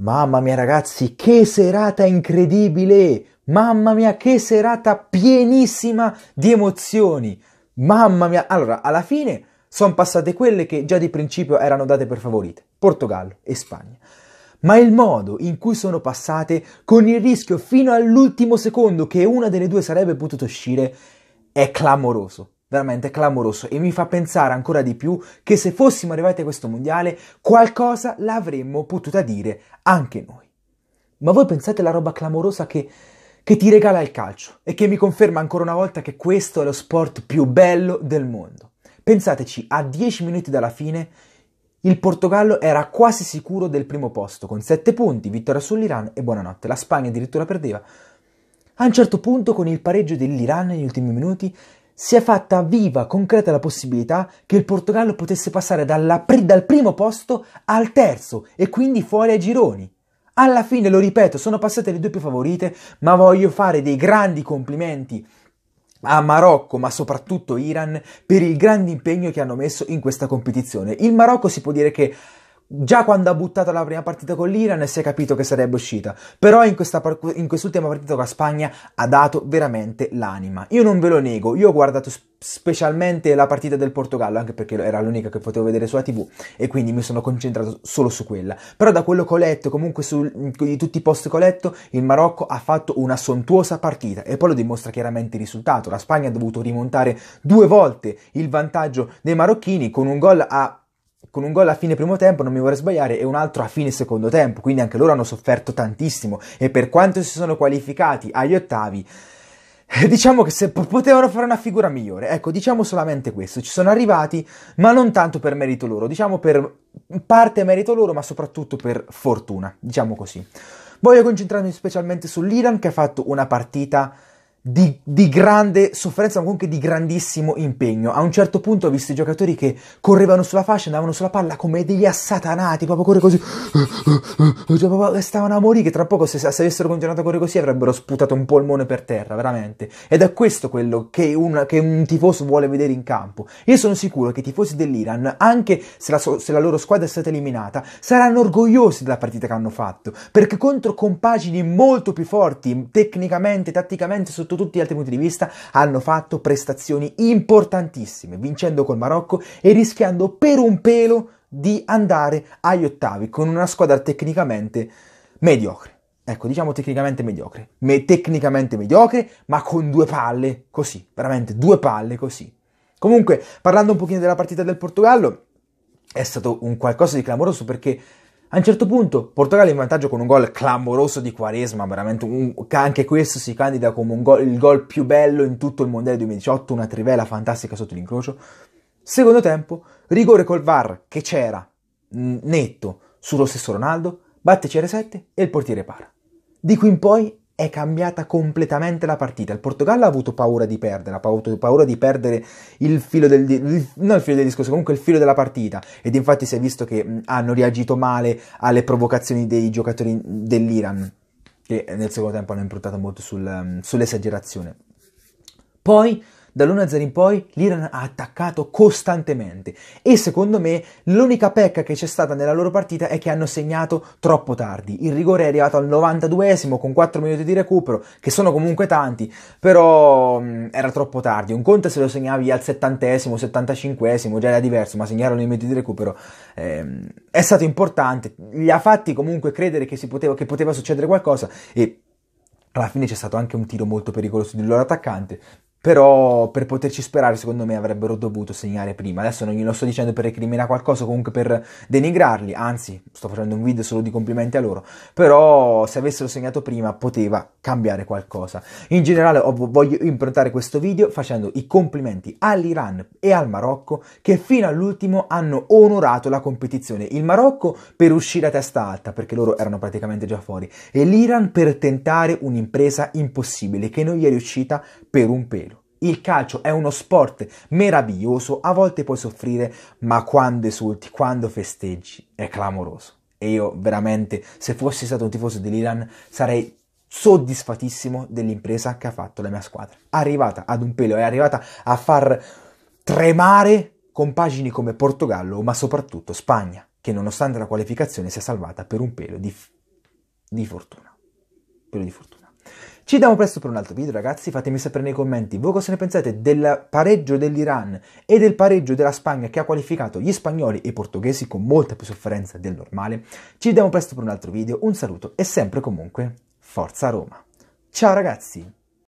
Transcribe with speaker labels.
Speaker 1: Mamma mia ragazzi, che serata incredibile! Mamma mia, che serata pienissima di emozioni! Mamma mia, allora, alla fine sono passate quelle che già di principio erano date per favorite, Portogallo e Spagna. Ma il modo in cui sono passate, con il rischio fino all'ultimo secondo che una delle due sarebbe potuta uscire, è clamoroso veramente clamoroso e mi fa pensare ancora di più che se fossimo arrivati a questo mondiale qualcosa l'avremmo potuta dire anche noi. Ma voi pensate alla roba clamorosa che, che ti regala il calcio e che mi conferma ancora una volta che questo è lo sport più bello del mondo. Pensateci, a 10 minuti dalla fine il Portogallo era quasi sicuro del primo posto, con 7 punti, vittoria sull'Iran e buonanotte. La Spagna addirittura perdeva. A un certo punto, con il pareggio dell'Iran negli ultimi minuti, si è fatta viva, concreta la possibilità che il Portogallo potesse passare pri- dal primo posto al terzo e quindi fuori ai gironi. Alla fine, lo ripeto, sono passate le due più favorite, ma voglio fare dei grandi complimenti a Marocco, ma soprattutto Iran, per il grande impegno che hanno messo in questa competizione. Il Marocco si può dire che Già quando ha buttato la prima partita con l'Iran si è capito che sarebbe uscita, però in, questa, in quest'ultima partita con la Spagna ha dato veramente l'anima. Io non ve lo nego, io ho guardato specialmente la partita del Portogallo, anche perché era l'unica che potevo vedere sulla TV e quindi mi sono concentrato solo su quella. Però da quello che ho letto, comunque su, di tutti i post che ho letto, il Marocco ha fatto una sontuosa partita e poi lo dimostra chiaramente il risultato. La Spagna ha dovuto rimontare due volte il vantaggio dei marocchini con un gol a con un gol a fine primo tempo, non mi vorrei sbagliare, e un altro a fine secondo tempo, quindi anche loro hanno sofferto tantissimo e per quanto si sono qualificati agli ottavi, eh, diciamo che se potevano fare una figura migliore, ecco, diciamo solamente questo, ci sono arrivati, ma non tanto per merito loro, diciamo per parte merito loro, ma soprattutto per fortuna, diciamo così. Voglio concentrarmi specialmente sull'Iran che ha fatto una partita di, di, grande sofferenza, ma comunque di grandissimo impegno. A un certo punto ho visto i giocatori che correvano sulla fascia, andavano sulla palla come degli assatanati, proprio corre così, cioè, stavano a morire, che tra poco se, se avessero continuato a correre così avrebbero sputato un polmone per terra, veramente. Ed è questo quello che, una, che un tifoso vuole vedere in campo. Io sono sicuro che i tifosi dell'Iran, anche se la, se la loro squadra è stata eliminata, saranno orgogliosi della partita che hanno fatto, perché contro compagini molto più forti, tecnicamente, tatticamente, sotto sotto tutti gli altri punti di vista, hanno fatto prestazioni importantissime, vincendo col Marocco e rischiando per un pelo di andare agli ottavi con una squadra tecnicamente mediocre. Ecco, diciamo tecnicamente mediocre, Me- tecnicamente mediocre, ma con due palle così, veramente due palle così. Comunque, parlando un pochino della partita del Portogallo, è stato un qualcosa di clamoroso perché a un certo punto Portogallo in vantaggio con un gol clamoroso di Quaresma, veramente un, anche questo si candida come goal, il gol più bello in tutto il Mondiale 2018, una trivela fantastica sotto l'incrocio. Secondo tempo, rigore col VAR che c'era mm, netto sullo stesso Ronaldo, batte CR7 e il portiere para. Di qui in poi è cambiata completamente la partita. Il Portogallo ha avuto paura di perdere, ha avuto paura di perdere il filo del, non il filo del discorso, comunque il filo della partita. Ed infatti si è visto che hanno reagito male alle provocazioni dei giocatori dell'Iran, che nel secondo tempo hanno improntato molto sul, sull'esagerazione. Poi Dall'1-0 in poi l'Iran ha attaccato costantemente e secondo me l'unica pecca che c'è stata nella loro partita è che hanno segnato troppo tardi. Il rigore è arrivato al 92esimo con 4 minuti di recupero, che sono comunque tanti, però mh, mm, era troppo tardi. Un conto se lo segnavi al 70esimo, 75esimo, già era diverso, ma segnarono i minuti di recupero ehm, è stato importante. Gli ha fatti comunque credere che, poteva, che poteva succedere qualcosa e alla fine c'è stato anche un tiro molto pericoloso del loro attaccante però per poterci sperare secondo me avrebbero dovuto segnare prima. Adesso non glielo sto dicendo per recriminare qualcosa, comunque per denigrarli, anzi sto facendo un video solo di complimenti a loro, però se avessero segnato prima poteva cambiare qualcosa. In generale voglio improntare questo video facendo i complimenti all'Iran e al Marocco che fino all'ultimo hanno onorato la competizione. Il Marocco per uscire a testa alta, perché loro erano praticamente già fuori, e l'Iran per tentare un'impresa impossibile che non gli è riuscita per un pelo. Il calcio è uno sport meraviglioso, a volte puoi soffrire, ma quando esulti, quando festeggi, è clamoroso. E io veramente, se fossi stato un tifoso dell'Iran, sarei soddisfatissimo dell'impresa che ha fatto la mia squadra. Arrivata ad un pelo, è arrivata a far tremare compagini come Portogallo, ma soprattutto Spagna, che nonostante la qualificazione si è salvata per un pelo di, di fortuna. Pelo di fortuna. Ci vediamo presto per un altro video ragazzi, fatemi sapere nei commenti voi cosa ne pensate del pareggio dell'Iran e del pareggio della Spagna che ha qualificato gli spagnoli e i portoghesi con molta più sofferenza del normale. Ci vediamo presto per un altro video, un saluto e sempre comunque Forza Roma. Ciao ragazzi!